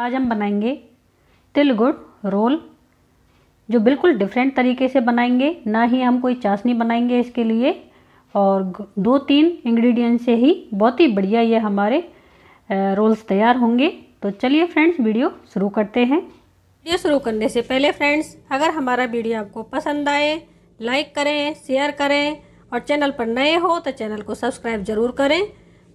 आज हम बनाएंगे तिल गुड़ रोल जो बिल्कुल डिफरेंट तरीके से बनाएंगे ना ही हम कोई चाशनी बनाएंगे इसके लिए और दो तीन इंग्रेडिएंट से ही बहुत ही बढ़िया ये हमारे रोल्स तैयार होंगे तो चलिए फ्रेंड्स वीडियो शुरू करते हैं वीडियो शुरू करने से पहले फ्रेंड्स अगर हमारा वीडियो आपको पसंद आए लाइक करें शेयर करें और चैनल पर नए हो तो चैनल को सब्सक्राइब ज़रूर करें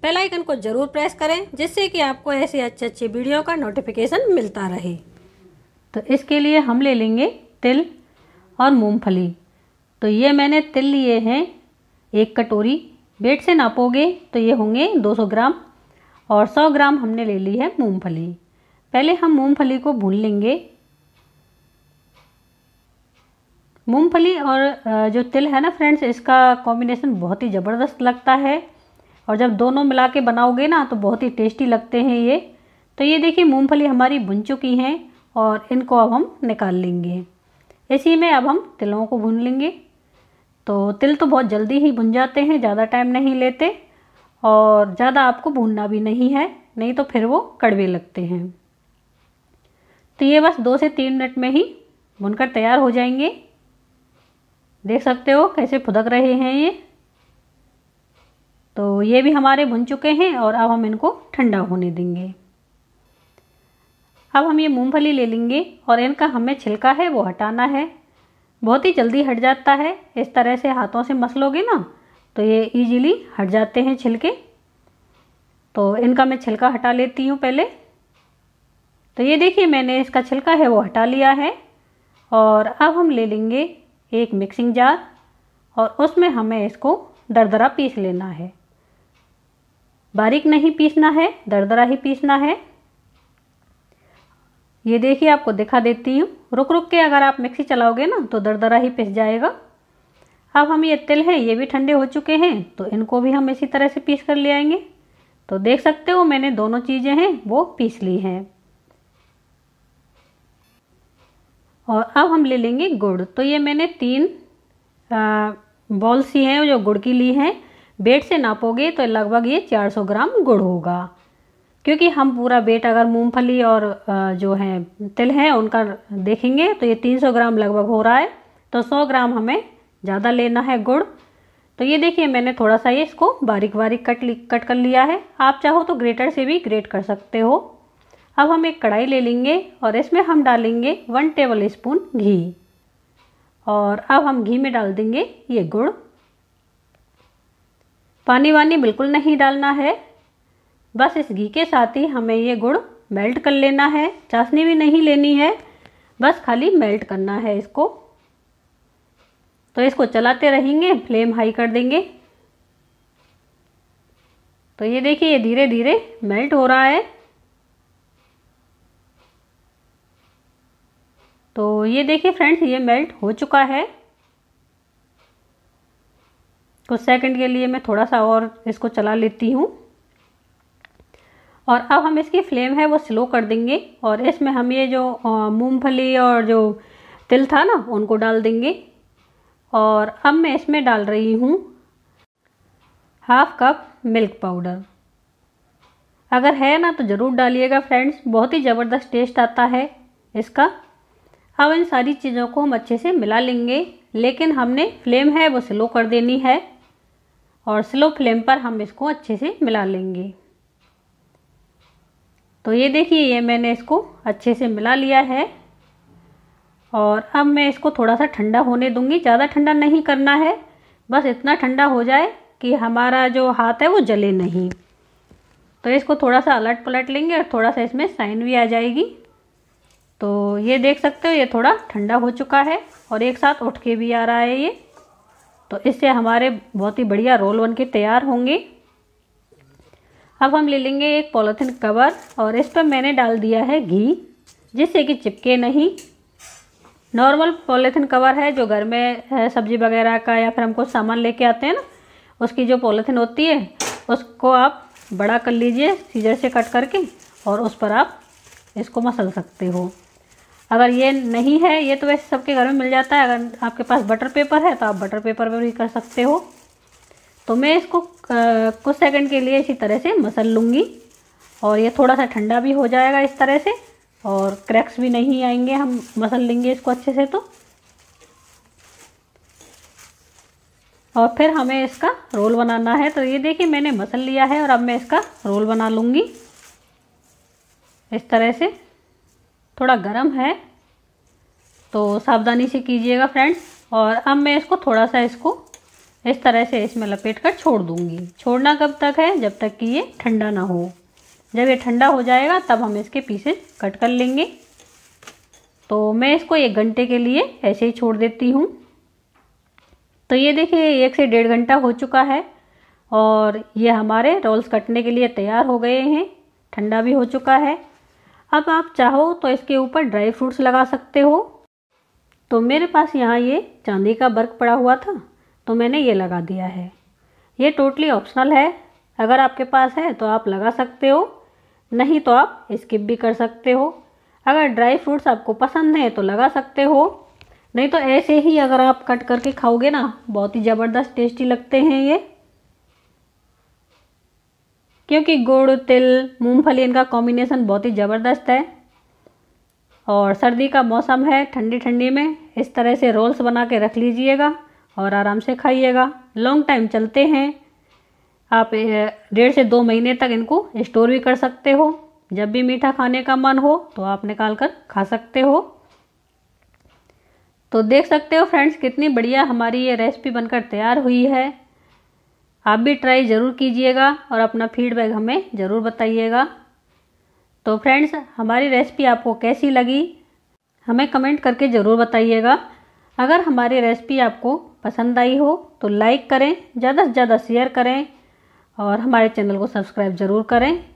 बेल आइकन को ज़रूर प्रेस करें जिससे कि आपको ऐसे अच्छे अच्छे वीडियो का नोटिफिकेशन मिलता रहे तो इसके लिए हम ले लेंगे तिल और मूंगफली तो ये मैंने तिल लिए हैं एक कटोरी वेट से नापोगे तो ये होंगे 200 ग्राम और 100 ग्राम हमने ले ली है मूंगफली पहले हम मूंगफली को भून लेंगे मूंगफली और जो तिल है ना फ्रेंड्स इसका कॉम्बिनेशन बहुत ही ज़बरदस्त लगता है और जब दोनों मिला के बनाओगे ना तो बहुत ही टेस्टी लगते हैं ये तो ये देखिए मूंगफली हमारी भुन चुकी हैं और इनको अब हम निकाल लेंगे इसी में अब हम तिलों को भून लेंगे तो तिल तो बहुत जल्दी ही भुन जाते हैं ज़्यादा टाइम नहीं लेते और ज़्यादा आपको भूनना भी नहीं है नहीं तो फिर वो कड़वे लगते हैं तो ये बस दो से तीन मिनट में ही भुनकर तैयार हो जाएंगे देख सकते हो कैसे फुदक रहे हैं ये तो ये भी हमारे भुन चुके हैं और अब हम इनको ठंडा होने देंगे अब हम ये मूंगफली ले लेंगे और इनका हमें छिलका है वो हटाना है बहुत ही जल्दी हट जाता है इस तरह से हाथों से मसलोगे ना तो ये इजीली हट जाते हैं छिलके तो इनका मैं छिलका हटा लेती हूँ पहले तो ये देखिए मैंने इसका छिलका है वो हटा लिया है और अब हम ले लेंगे एक मिक्सिंग जार और उसमें हमें इसको दरदरा पीस लेना है बारीक नहीं पीसना है दरदरा ही पीसना है ये देखिए आपको दिखा देती हूँ रुक रुक के अगर आप मिक्सी चलाओगे ना तो दरदरा ही पिस जाएगा अब हम ये तिल है ये भी ठंडे हो चुके हैं तो इनको भी हम इसी तरह से पीस कर ले आएंगे तो देख सकते हो मैंने दोनों चीज़ें हैं वो पीस ली हैं और अब हम ले लेंगे गुड़ तो ये मैंने तीन बॉल्स ही हैं जो गुड़ की ली हैं वेट से नापोगे तो लगभग ये 400 ग्राम गुड़ होगा क्योंकि हम पूरा वेट अगर मूंगफली और जो है तिल है उनका देखेंगे तो ये 300 ग्राम लगभग हो रहा है तो 100 ग्राम हमें ज़्यादा लेना है गुड़ तो ये देखिए मैंने थोड़ा सा ये इसको बारीक बारीक कट कट कर लिया है आप चाहो तो ग्रेटर से भी ग्रेट कर सकते हो अब हम एक कढ़ाई ले लेंगे और इसमें हम डालेंगे वन टेबल स्पून घी और अब हम घी में डाल देंगे ये गुड़ पानी वानी बिल्कुल नहीं डालना है बस इस घी के साथ ही हमें ये गुड़ मेल्ट कर लेना है चाशनी भी नहीं लेनी है बस खाली मेल्ट करना है इसको तो इसको चलाते रहेंगे फ्लेम हाई कर देंगे तो ये देखिए ये धीरे धीरे मेल्ट हो रहा है तो ये देखिए फ्रेंड्स ये मेल्ट हो चुका है कुछ सेकंड के लिए मैं थोड़ा सा और इसको चला लेती हूँ और अब हम इसकी फ्लेम है वो स्लो कर देंगे और इसमें हम ये जो मूंगफली और जो तिल था ना उनको डाल देंगे और अब मैं इसमें डाल रही हूँ हाफ कप मिल्क पाउडर अगर है ना तो ज़रूर डालिएगा फ्रेंड्स बहुत ही ज़बरदस्त टेस्ट आता है इसका अब इन सारी चीज़ों को हम अच्छे से मिला लेंगे लेकिन हमने फ्लेम है वो स्लो कर देनी है और स्लो फ्लेम पर हम इसको अच्छे से मिला लेंगे तो ये देखिए ये मैंने इसको अच्छे से मिला लिया है और अब मैं इसको थोड़ा सा ठंडा होने दूंगी ज़्यादा ठंडा नहीं करना है बस इतना ठंडा हो जाए कि हमारा जो हाथ है वो जले नहीं तो इसको थोड़ा सा अलट पलट लेंगे और थोड़ा सा इसमें साइन भी आ जाएगी तो ये देख सकते हो ये थोड़ा ठंडा हो चुका है और एक साथ उठ के भी आ रहा है ये तो इससे हमारे बहुत ही बढ़िया रोल बन के तैयार होंगे अब हम ले लेंगे एक पॉलिथीन कवर और इस पर मैंने डाल दिया है घी जिससे कि चिपके नहीं नॉर्मल पॉलीथीन कवर है जो घर में सब्जी वगैरह का या फिर हम कुछ सामान लेके आते हैं ना उसकी जो पॉलिथीन होती है उसको आप बड़ा कर लीजिए सीजर से कट करके और उस पर आप इसको मसल सकते हो अगर ये नहीं है ये तो वैसे सबके घर में मिल जाता है अगर आपके पास बटर पेपर है तो आप बटर पेपर पर भी कर सकते हो तो मैं इसको कुछ सेकंड के लिए इसी तरह से मसल लूँगी और ये थोड़ा सा ठंडा भी हो जाएगा इस तरह से और क्रैक्स भी नहीं आएंगे हम मसल लेंगे इसको अच्छे से तो और फिर हमें इसका रोल बनाना है तो ये देखिए मैंने मसल लिया है और अब मैं इसका रोल बना लूँगी इस तरह से थोड़ा गर्म है तो सावधानी से कीजिएगा फ्रेंड्स और अब मैं इसको थोड़ा सा इसको इस तरह से इसमें लपेट कर छोड़ दूँगी छोड़ना कब तक है जब तक कि ये ठंडा ना हो जब ये ठंडा हो जाएगा तब हम इसके पीसेस कट कर लेंगे तो मैं इसको एक घंटे के लिए ऐसे ही छोड़ देती हूँ तो ये देखिए एक से डेढ़ घंटा हो चुका है और ये हमारे रोल्स कटने के लिए तैयार हो गए हैं ठंडा भी हो चुका है अब आप चाहो तो इसके ऊपर ड्राई फ्रूट्स लगा सकते हो तो मेरे पास यहाँ ये चांदी का बर्क पड़ा हुआ था तो मैंने ये लगा दिया है ये टोटली ऑप्शनल है अगर आपके पास है तो आप लगा सकते हो नहीं तो आप स्किप भी कर सकते हो अगर ड्राई फ्रूट्स आपको पसंद हैं तो लगा सकते हो नहीं तो ऐसे ही अगर आप कट करके खाओगे ना बहुत ही ज़बरदस्त टेस्टी लगते हैं ये क्योंकि गुड़ तिल मूंगफली इनका कॉम्बिनेशन बहुत ही ज़बरदस्त है और सर्दी का मौसम है ठंडी ठंडी में इस तरह से रोल्स बना के रख लीजिएगा और आराम से खाइएगा लॉन्ग टाइम चलते हैं आप डेढ़ से दो महीने तक इनको स्टोर भी कर सकते हो जब भी मीठा खाने का मन हो तो आप निकाल कर खा सकते हो तो देख सकते हो फ्रेंड्स कितनी बढ़िया हमारी ये रेसिपी बनकर तैयार हुई है आप भी ट्राई ज़रूर कीजिएगा और अपना फीडबैक हमें ज़रूर बताइएगा तो फ्रेंड्स हमारी रेसिपी आपको कैसी लगी हमें कमेंट करके ज़रूर बताइएगा अगर हमारी रेसिपी आपको पसंद आई हो तो लाइक करें ज़्यादा से ज़्यादा शेयर करें और हमारे चैनल को सब्सक्राइब ज़रूर करें